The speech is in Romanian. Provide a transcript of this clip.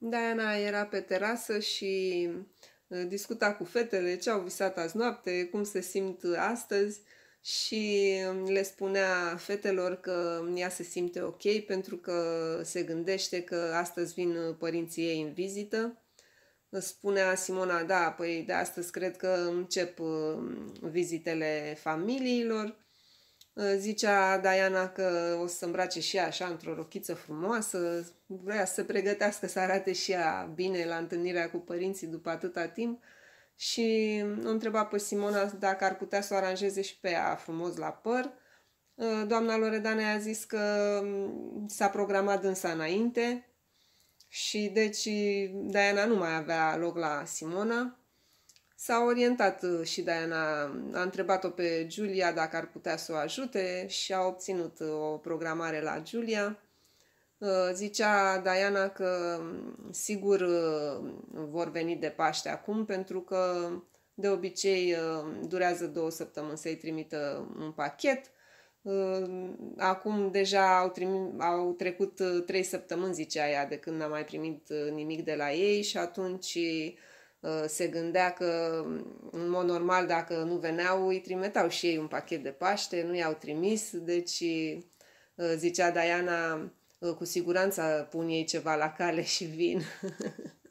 Diana era pe terasă și uh, discuta cu fetele ce au visat azi noapte, cum se simt uh, astăzi și um, le spunea fetelor că um, ea se simte ok pentru că se gândește că astăzi vin uh, părinții ei în vizită. Spunea Simona, da, păi de astăzi cred că încep um, vizitele familiilor Uh, zicea Diana că o să îmbrace și ea așa într-o rochiță frumoasă, vrea să se pregătească să arate și ea bine la întâlnirea cu părinții după atâta timp și uh, o întreba pe Simona dacă ar putea să o aranjeze și pe ea frumos la păr. Uh, doamna Loredana i-a zis că s-a programat însă înainte și deci Diana nu mai avea loc la Simona S-a orientat uh, și Diana, a întrebat-o pe Julia dacă ar putea să o ajute și a obținut uh, o programare la Julia. Uh, zicea Diana că mm, sigur vor veni de Paște acum pentru că de obicei durează două săptămâni să-i trimită un pachet. Acum deja au, trimit, au trecut trei săptămâni, zicea ea, de când n a mai primit nimic de la ei și atunci Uh, se gândea că, în mod normal, dacă nu veneau, îi trimiteau și ei un pachet de Paște, nu i-au trimis, deci uh, zicea Diana, uh, cu siguranță pun ei ceva la cale și vin.